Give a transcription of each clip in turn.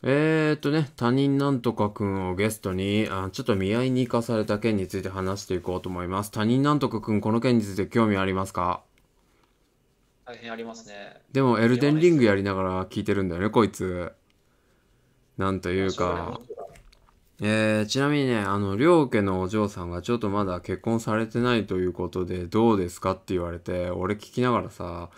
えー、っとね、他人なんとかくんをゲストに、あちょっと見合いに行かされた件について話していこうと思います。他人なんとかくん、この件について興味ありますか大変ありますね。でも、エルデンリングやりながら聞いてるんだよね、こいつ。なんというか。えー、ちなみにね、あの、両家のお嬢さんがちょっとまだ結婚されてないということで、どうですかって言われて、俺聞きながらさ、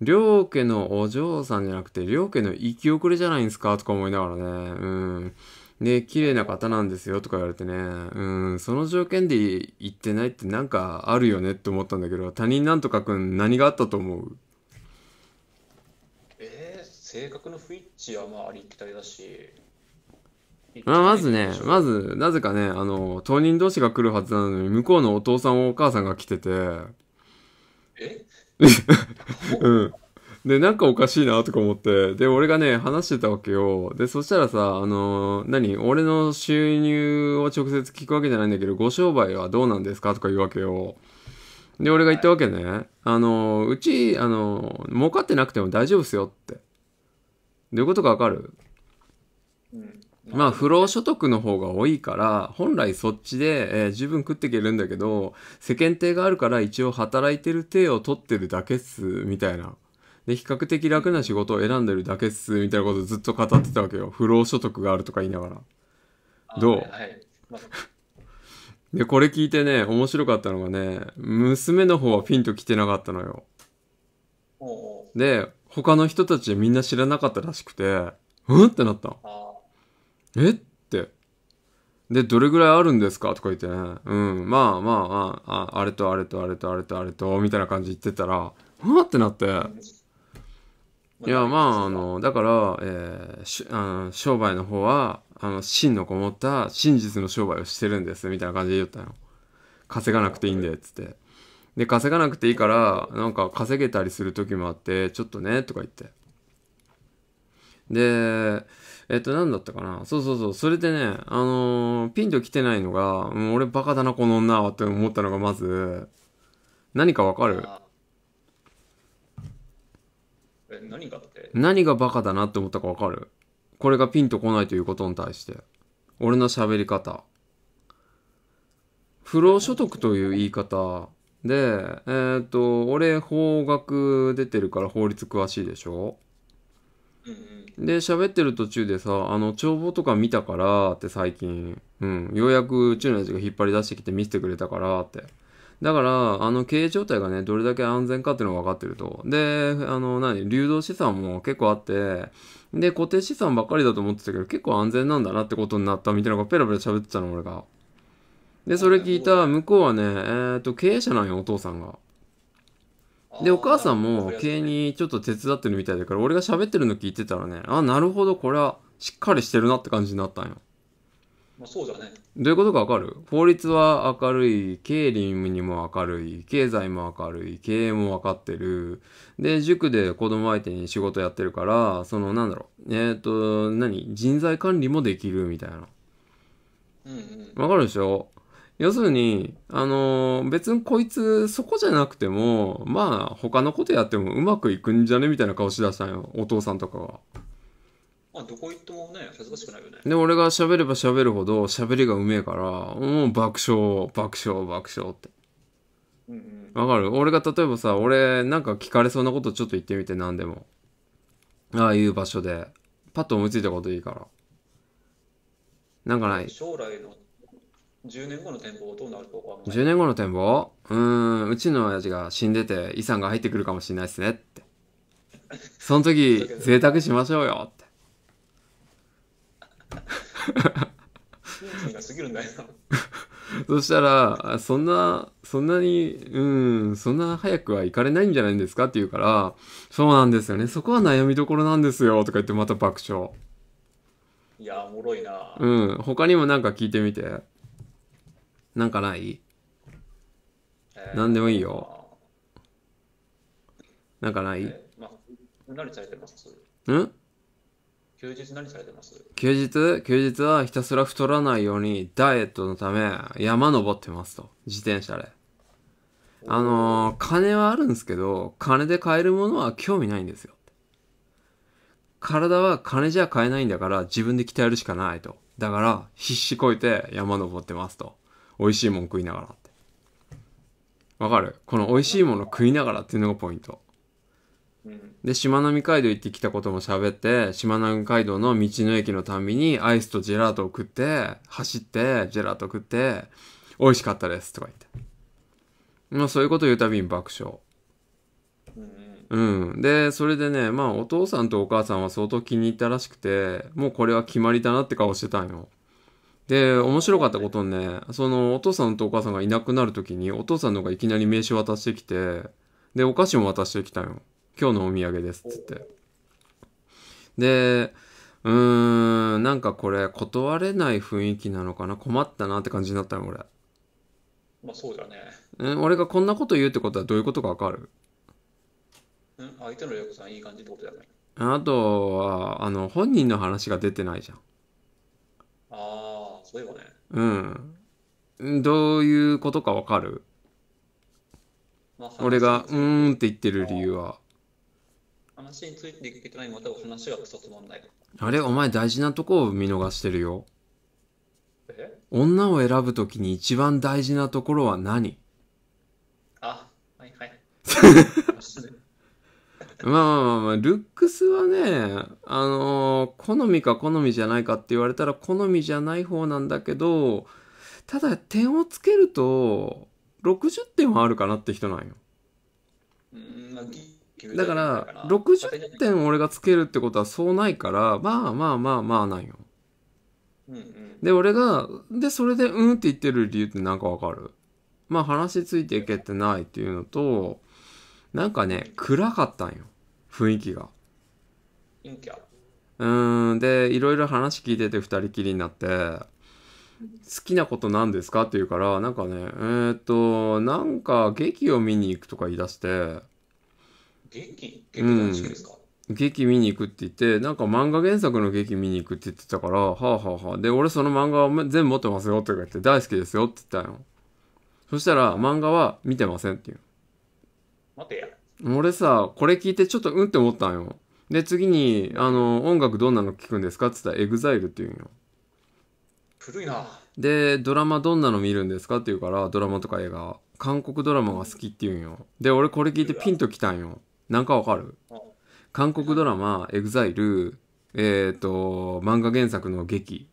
両家のお嬢さんじゃなくて、両家の生き遅れじゃないんですかとか思いながらね。うん。で、綺麗な方なんですよとか言われてね、うん、その条件で言ってないってなんかあるよねって思ったんだけど、他人なんとかくん何があったと思うえー、性格の不一致はまあありきたりだし。まあ、まずね、まず、なぜかね、あの、当人同士が来るはずなのに、向こうのお父さんお母さんが来てて、えうん。で、なんかおかしいなとか思って、で、俺がね、話してたわけよ。で、そしたらさ、あのー、何俺の収入を直接聞くわけじゃないんだけど、ご商売はどうなんですかとか言うわけよ。で、俺が言ったわけね。あのー、うち、あのー、儲かってなくても大丈夫っすよって。どういうことかわかるまあ、不労所得の方が多いから、本来そっちで、えー、十分食っていけるんだけど、世間体があるから一応働いてる体を取ってるだけっす、みたいな。で、比較的楽な仕事を選んでるだけっす、みたいなことずっと語ってたわけよ。不労所得があるとか言いながら。どう、はい、で、これ聞いてね、面白かったのがね、娘の方はピンと来てなかったのよ。で、他の人たちみんな知らなかったらしくて、うんってなったの。えって。で、どれぐらいあるんですかとか言ってね。うん、まあまあ、まああれとあれとあれとあれとあれと、みたいな感じ言ってたら、はってなって。いや、まあ、あの、だから、えー、あの商売の方は、あの、真のこもった真実の商売をしてるんです、みたいな感じで言ったの。稼がなくていいんで、つって。で、稼がなくていいから、なんか稼げたりする時もあって、ちょっとね、とか言って。で、えっと、なんだったかなそうそうそう。それでね、あのー、ピンと来てないのが、もう俺バカだな、この女はって思ったのが、まず、何かわかるえ、何がって何がバカだなって思ったかわかるこれがピンとこないということに対して。俺の喋り方。不労所得という言い方。で、えっ、と、俺法学出てるから法律詳しいでしょうん、で、喋ってる途中でさ、あの、帳簿とか見たからって最近、うん、ようやく宇宙のやつが引っ張り出してきて見せてくれたからって。だから、あの、経営状態がね、どれだけ安全かっていうのが分かってると。で、あの、何、流動資産も結構あって、で、固定資産ばっかりだと思ってたけど、結構安全なんだなってことになったみたいなのがペラペラ喋ってたの、俺が。で、それ聞いた向こうはね、えっ、と、経営者なんよ、お父さんが。で、お母さんも経営にちょっと手伝ってるみたいだから、俺が喋ってるの聞いてたらね、あ、なるほど、これはしっかりしてるなって感じになったんよ。まあ、そうじゃね。どういうことかわかる法律は明るい、経理にも明るい、経済も明るい、経営も分かってる。で、塾で子供相手に仕事やってるから、その、なんだろう、えっ、ー、と、何人材管理もできるみたいな。うんうん。わかるでしょ要するに、あのー、別にこいつそこじゃなくても、まあ他のことやってもうまくいくんじゃねみたいな顔しだしたんよ、お父さんとかは。まあどこ行ってもね、恥ずかしくないよね。で、俺が喋れば喋るほど喋りがうめえから、もう爆笑、爆笑、爆笑って。わ、うんうん、かる俺が例えばさ、俺なんか聞かれそうなことちょっと言ってみて何でも。ああいう場所で。パッと思いついたこといいから。なんかない。将来の10年後の展望どうなるかかんない。10年後の展望うーん、うちの親父が死んでて遺産が入ってくるかもしれないですねって。その時、贅沢しましょうよって。過ぎるんだよそしたら、そんな、そんなに、うん、そんな早くは行かれないんじゃないんですかって言うから、そうなんですよね、そこは悩みどころなんですよ、とか言ってまた爆笑。いや、おもろいな。うん、他にもなんか聞いてみて。なんかない、えー、なんでもいいよ。なんかない、えーまあ、何されてますん休日何されてます休日休日はひたすら太らないようにダイエットのため山登ってますと。自転車で。あのー、金はあるんですけど、金で買えるものは興味ないんですよ。体は金じゃ買えないんだから自分で鍛えるしかないと。だから必死こいて山登ってますと。美味しいもん食いながらってわかるこの美味しいもの食いながらっていうのがポイントでしまなみ海道行ってきたことも喋ってしまなみ海道の道の駅のたんびにアイスとジェラートを食って走ってジェラート食って美味しかったですとか言ってまあそういうこと言うたびに爆笑うん。で、それでね、まあお父さんとお母さんは相当気に入ったらしくて、もうこれは決まりだなって顔してたんよ。で、面白かったことね、そのお父さんとお母さんがいなくなる時に、お父さんの方がいきなり名刺渡してきて、で、お菓子も渡してきたよ。今日のお土産ですっつって。で、うーん、なんかこれ、断れない雰囲気なのかな、困ったなって感じになったよ、俺。まあそうだね。俺がこんなこと言うってことはどういうことかわかるん相手の親御さんいい感じってことだよね。あとは、あの、本人の話が出てないじゃん。ああ。うよね。うん。どういうことかわかる、まあ、俺が、うーんって言ってる理由は。話についていけてないまた話がクソつまんないあれお前大事なとこを見逃してるよ女を選ぶときに一番大事なところは何あはいはい まあまあまあまあ、ルックスはね、あのー、好みか好みじゃないかって言われたら好みじゃない方なんだけど、ただ点をつけると、60点はあるかなって人なんよ。だから、60点俺がつけるってことはそうないから、まあまあまあまあなんよ。で、俺が、で、それでうんって言ってる理由ってなんかわかるまあ話ついていけてないっていうのと、なんかね、暗かったんよ。雰囲気が。陰キャうん、で、いろいろ話聞いてて二人きりになって、好きなことなんですかって言うから、なんかね、えー、っと、なんか劇を見に行くとか言い出して、劇劇ですか、うん、劇見に行くって言って、なんか漫画原作の劇見に行くって言ってたから、はあはあはあ。で、俺その漫画を全部持ってますよとか言って、大好きですよって言ったんよ。そしたら、漫画は見てませんっていう。待てや。俺さ、これ聞いてちょっとうんって思ったんよ。で、次に、あの、音楽どんなの聞くんですかって言ったら、エグザイルって言うんよ。古いな。で、ドラマどんなの見るんですかって言うから、ドラマとか映画。韓国ドラマが好きって言うんよ。で、俺これ聞いてピンときたんよ。なんかわかる韓国ドラマ、エグザイル、えっ、ー、と、漫画原作の劇。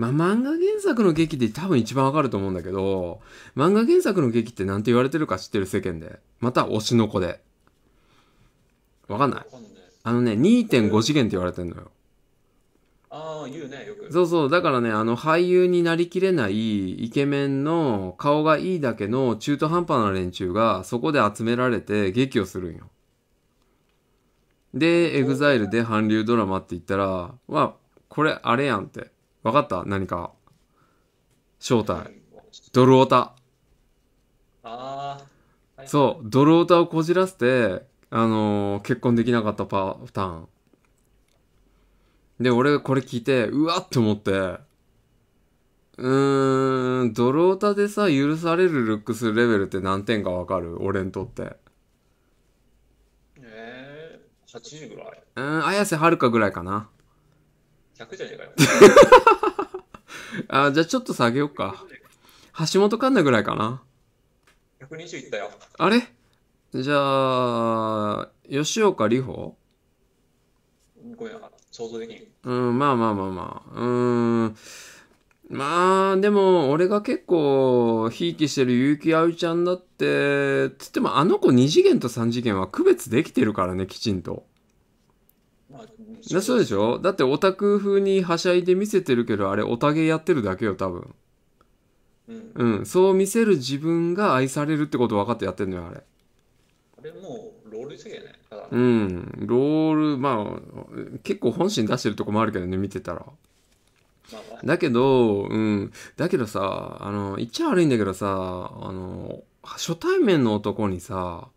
まあ、漫画原作の劇で多分一番わかると思うんだけど、漫画原作の劇って何て言われてるか知ってる世間で。また推しの子で。わかんないあのね、2.5次元って言われてんのよ。ああ、言うね、よく。そうそう。だからね、あの、俳優になりきれないイケメンの顔がいいだけの中途半端な連中がそこで集められて劇をするんよ。で、エグザイルで韓流ドラマって言ったら、わ、これあれやんって。分かった何か正体ドルオタああ、そうドルオタをこじらせてあのー、結婚できなかったパターンで俺これ聞いてうわっと思ってうーんドルオタでさ許されるルックスレベルって何点か分かる俺にとってええー、80ぐらいうん綾瀬はるかぐらいかな100じゃねえかよ。あ、じゃあちょっと下げようか。橋本環奈ぐらいかな。120いったよ。あれじゃあ、吉岡里帆ごめん、想像できん。うん、まあまあまあまあ。うーん。まあ、でも、俺が結構、ひいきしてる結城葵ちゃんだって、つってもあの子2次元と3次元は区別できてるからね、きちんと。だそうでしょだってオタク風にはしゃいで見せてるけど、あれオタゲやってるだけよ、多分。うん、うん、そう見せる自分が愛されるってこと分かってやってんのよ、あれ。あれもう、ロールしてね。うん、ロール、まあ、結構本心出してるとこもあるけどね、見てたら。だけど、うん。だけどさ、あの、言っちゃ悪いんだけどさ、あの、初対面の男にさ、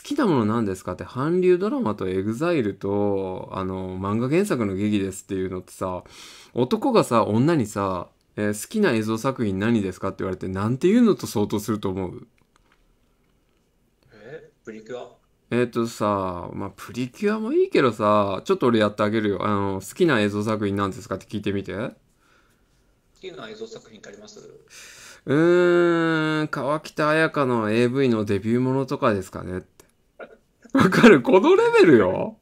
きなもの何ですかって韓流ドラマとエグザイルと、あの、漫画原作の劇ですっていうのってさ、男がさ、女にさ、えー、好きな映像作品何ですかって言われて、なんていうのと相当すると思うえプリキュアえっ、ー、とさ、まあ、プリキュアもいいけどさ、ちょっと俺やってあげるよ。あの、好きな映像作品なんですかって聞いてみて。好きな映像作品ってありますうーん、河北彩香の AV のデビューものとかですかね。わかるこのレベルよ。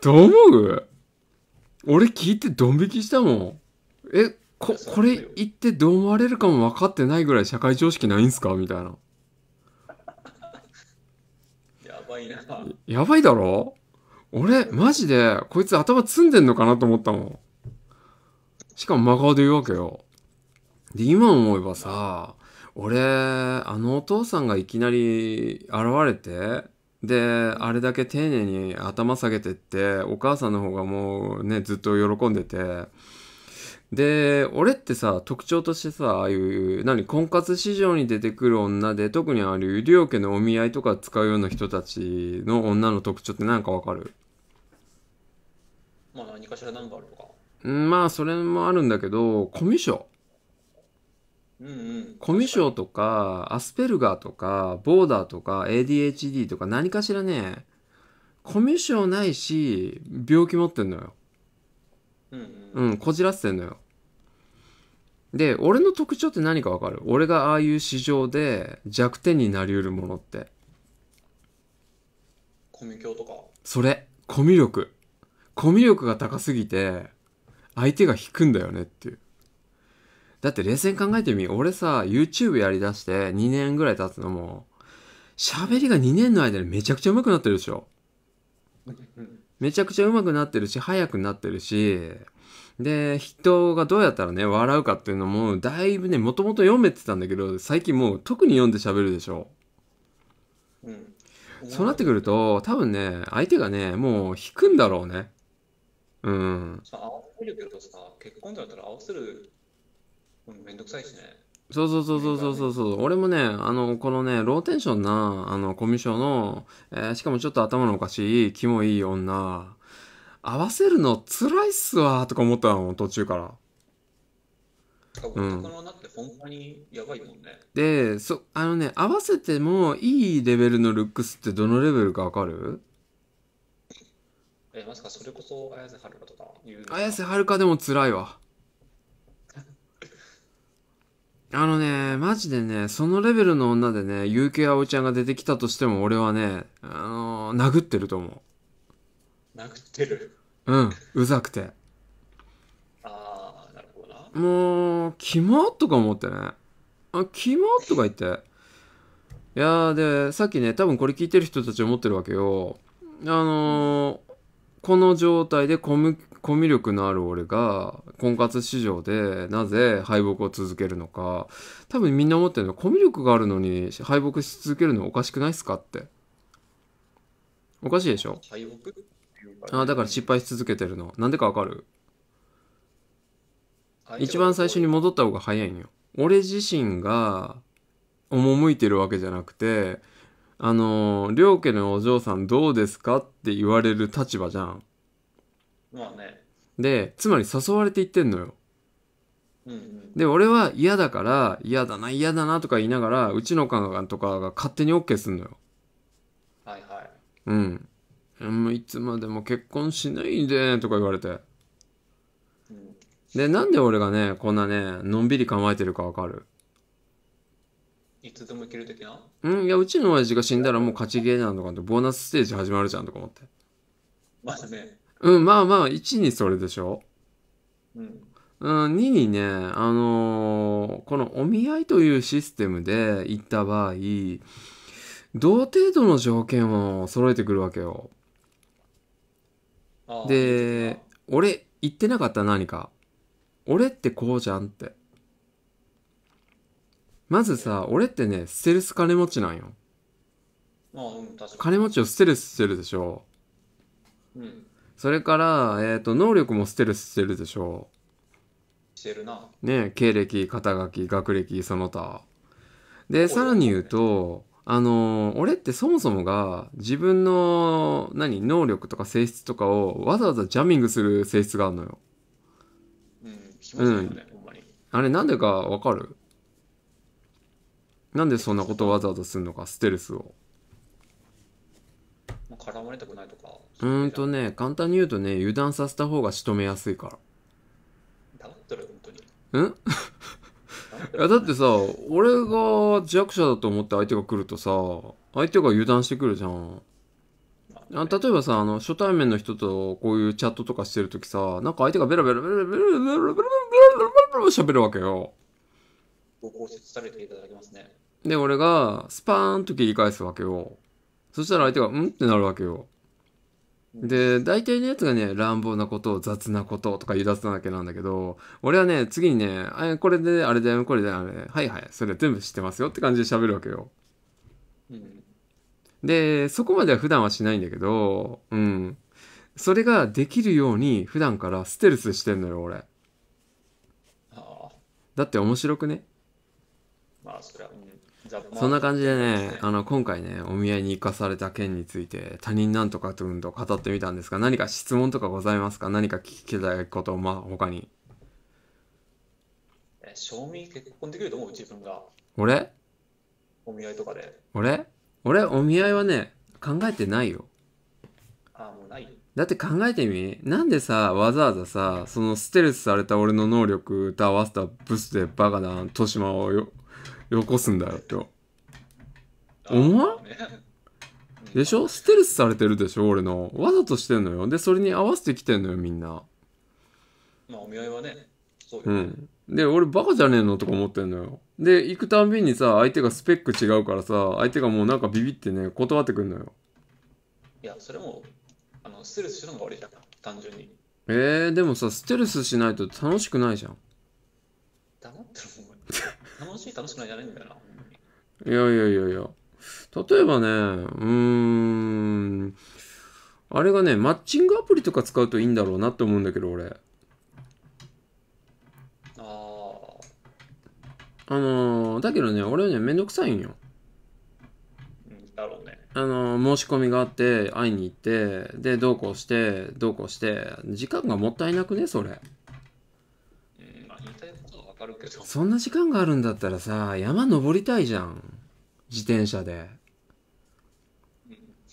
どう思う俺聞いてドン引きしたもん。え、こ、これ言ってどう思われるかも分かってないぐらい社会常識ないんすかみたいな。やばいな。やばいだろ俺、マジで、こいつ頭詰んでんのかなと思ったもん。しかも真顔で言うわけよ。で、今思えばさ、俺、あのお父さんがいきなり現れて、で、あれだけ丁寧に頭下げてって、お母さんの方がもうね、ずっと喜んでて、で、俺ってさ、特徴としてさ、ああいう、何、婚活市場に出てくる女で、特にああいう、両家のお見合いとか使うような人たちの女の特徴って何かわかるまあ何かしらナンバーあるのか。まあ、それもあるんだけど、コミュ障。うんうん、コミュ障とかアスペルガーとかボーダーとか ADHD とか何かしらねコミュ障ないし病気持ってんのよ、うんうん、うん、こじらせてんのよで俺の特徴って何かわかる俺がああいう市場で弱点になりうるものってコミュ障とかそれコミュ力コミュ力が高すぎて相手が引くんだよねっていうだって冷静に考えてみ、俺さ、YouTube やりだして2年ぐらい経つのも、喋りが2年の間にめちゃくちゃ上手くなってるでしょ。めちゃくちゃ上手くなってるし、早くなってるし、で、人がどうやったらね、笑うかっていうのも、だいぶね、もともと読めてたんだけど、最近もう特に読んで喋るでしょ。うん。そうなってくると、多分ね、相手がね、もう引くんだろうね。うん。合わせるけどさ、結婚だったら合わせるめんどくさいしね。そうそうそうそうそうそう。俺もね、あの、このね、ローテンションな、あの、コミュ障の、えー、しかもちょっと頭のおかしい、気もいい女、合わせるの辛いっすわ、とか思ったの、途中から。うん、で、そ、あのね、合わせてもいいレベルのルックスってどのレベルかわかるえ、まさかそれこそ綾瀬はるかとか言う綾瀬はるかでも辛いわ。あのね、マジでね、そのレベルの女でね、結城葵ちゃんが出てきたとしても、俺はね、あのー、殴ってると思う。殴ってるうん、うざくて。あー、なるほどな。もう、キモとか思ってね。あ、キモとか言って。いやー、で、さっきね、多分これ聞いてる人たち思ってるわけよ。あのー、この状態で小麦コミュ力のある俺が婚活市場でなぜ敗北を続けるのか多分みんな思ってるのはコミュ力があるのに敗北し続けるのはおかしくないっすかっておかしいでしょ敗北あだから失敗し続けてるのなんでかわかる一番最初に戻った方が早いんよ俺自身が赴いてるわけじゃなくてあの両家のお嬢さんどうですかって言われる立場じゃんまあね。でまり誘われていってんのようんうん。で俺は嫌だから嫌だな嫌だなとか言いながらうちの母さんとかが勝手に OK すんのよはいはい。うんうんもういつまでも結婚しないでとか言われてうん、でなんで俺がねこんなねのんびり構えてるかわかるいつでも行ける時なうんいやうちの親父が死んだらもう勝ちゲーなんとかってボーナスステージ始まるじゃんとか思ってまあね。うん、まあまあ、1にそれでしょ。うん。うん、2にね、あのー、このお見合いというシステムで行った場合、同程度の条件を揃えてくるわけよ。で、俺、言ってなかった何か。俺ってこうじゃんって。まずさ、俺ってね、ステルス金持ちなんよ。ああうん、金持ちをステルスしてるでしょ。うん。それから、えっ、ー、と、能力も捨てる捨てるでしょう。してるな。ね経歴、肩書き、学歴、その他。で、さらに言うと、あのー、俺ってそもそもが自分の、何、能力とか性質とかをわざわざジャミングする性質があるのよ。うん、気持ちいよね、うん、ほんまに。あれ、なんでかわかるなんでそんなことわざわざするのか、ステルスを。まあ、絡まれたくないとか。うんとね、簡単に言うとね、油断させた方が仕留めやすいから。黙っ本当に。んいやだってさ、俺が弱者だと思って相手が来るとさ、相手が油断してくるじゃん。あ例えばさ、あの、初対面の人とこういうチャットとかしてるときさ、なんか相手がベラベラベラベラベラベラベラベラベラベラ喋るわけよ。ベラベラベラベラベラベラベで、俺がスパーンと切り返すわけよ。そしたら相手が、うんってなるわけよ。で、大体のやつがね、乱暴なこと、雑なこととか言い出すだけなんだけど、俺はね、次にね、あこれで、あれだよ、これで、あれ、はいはい、それ全部知ってますよって感じで喋るわけよ。うん、で、そこまでは普段はしないんだけど、うん。それができるように普段からステルスしてんのよ、俺。だって面白くね。まあ、そりゃ、うそんな感じでね、あの、今回ね、お見合いに生かされた件について、他人なんとかと運動と語ってみたんですが、何か質問とかございますか何か聞きたいこと、まあ、他に。え、賞味結婚できると思う自分が。俺お見合いとかで。俺俺、お見合いはね、考えてないよ。あ、もうないだって考えてみなんでさ、わざわざさ、そのステルスされた俺の能力と合わせたブスでバカな豊島をよこすんだよ今日思わねでしょステルスされてるでしょ俺のわざとしてんのよでそれに合わせてきてんのよみんなまあお見合いはねそうよ、うんで俺バカじゃねえのとか思ってんのよで行くたんびにさ相手がスペック違うからさ相手がもうなんかビビってね断ってくんのよいやそれもあのステルスするのが悪いじゃん単純にえー、でもさステルスしないと楽しくないじゃん黙ってるもん楽しい楽しくないじゃないんだよな。いやいやいやいや。例えばね、うーん。あれがね、マッチングアプリとか使うといいんだろうなって思うんだけど、俺。ああのー、だけどね、俺はね、めんどくさいんよ。うんだろうね。あのー、申し込みがあって、会いに行って、で、どうこうして、どうこうして、時間がもったいなくね、それ。ですよそんな時間があるんだったらさ山登りたいじゃん自転車で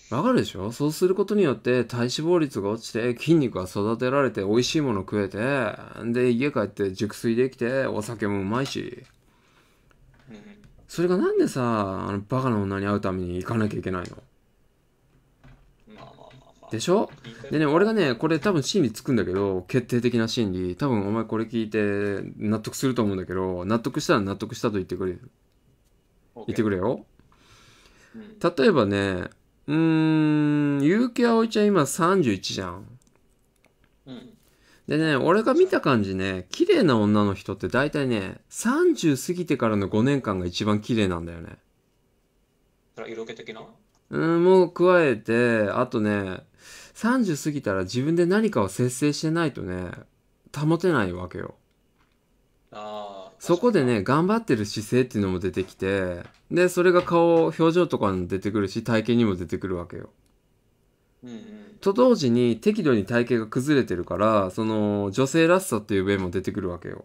わかるでしょそうすることによって体脂肪率が落ちて筋肉が育てられて美味しいもの食えてで家帰って熟睡できてお酒もうまいしそれがなんでさあのバカな女に会うために行かなきゃいけないのでしょでね、俺がね、これ多分心理つくんだけど、決定的な心理。多分お前これ聞いて納得すると思うんだけど、納得したら納得したと言ってくれ。言ってくれよ。例えばね、うーん、結城葵ちゃん今31じゃん。うん。でね、俺が見た感じね、綺麗な女の人って大体ね、30過ぎてからの5年間が一番綺麗なんだよね。色気的なうん、もう加えて、あとね、30過ぎたら自分で何かを節制してないとね、保てないわけよ。あそこでね、頑張ってる姿勢っていうのも出てきて、で、それが顔、表情とかに出てくるし、体型にも出てくるわけよ。うんうん、と同時に適度に体型が崩れてるからその女性らしさっていう面も出てくるわけよ、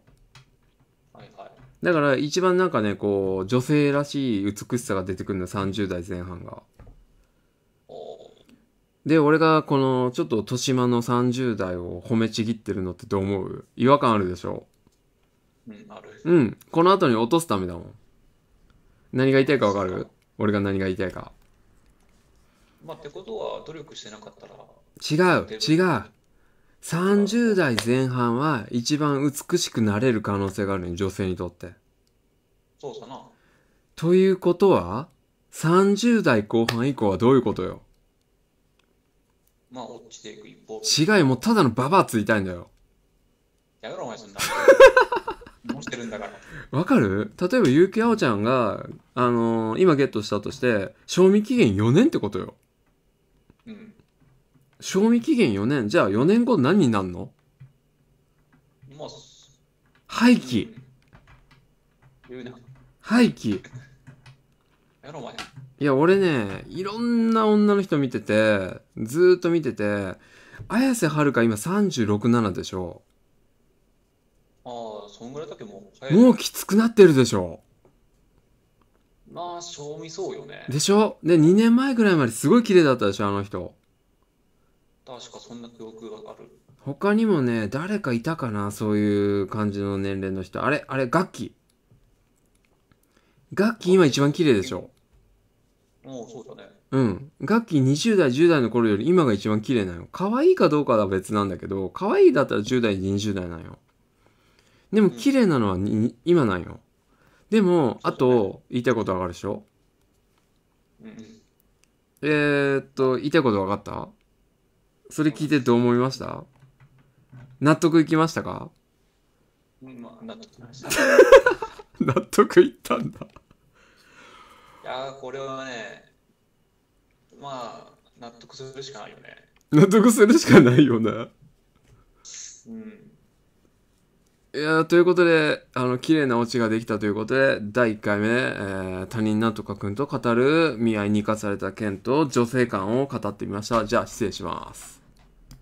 だから一番なんかねこう女性らしい美しさが出てくるの30代前半がで、俺がこのちょっと豊島の30代を褒めちぎってるのってどう思う違和感あるでしょうん、ある。うん、この後に落とすためだもん。何が言いたいかわかる俺が何が言いたいか。まあ、ってことは努力してなかったら。違う、違う。30代前半は一番美しくなれる可能性があるの女性にとって。そうさな。ということは、30代後半以降はどういうことよまあ落ちていく一方違いもうただのババアついたいんだよやめろお前そんな してるんだからわかる例えば結城あおちゃんが、あのー今ゲットしたとして賞味期限4年ってことようん賞味期限4年じゃあ4年後何になんのます廃棄うん言うな廃棄 めろお前いや、俺ね、いろんな女の人見てて、ずーっと見てて、綾瀬はるか今36、7でしょ。ああ、そんぐらいだけもうもうきつくなってるでしょ。まあ、賞味そうよね。でしょで、2年前ぐらいまですごい綺麗だったでしょ、あの人。確かそんな記憶がある。他にもね、誰かいたかな、そういう感じの年齢の人。あれ、あれ、楽器。楽器今一番綺麗でしょ。うそうだね。うん。楽器20代、10代の頃より今が一番綺麗なの。可愛いかどうかは別なんだけど、可愛いだったら10代、20代なんよ。でも綺麗なのは、うん、今なんよ。でも、あと、言いたいことわかるでしょ、うん、えー、っと、言いたいことわかったそれ聞いてどう思いました納得いきましたか、まあ、納得いた。納得いったんだいやこれはね、まあ、納得するしかないよね。納得するしかないよな。うん。いやということで、あの、綺麗なオチができたということで、第1回目、えー、他人なんとかくんと語る、見合いに生かされた剣と女性感を語ってみました。じゃあ、失礼します。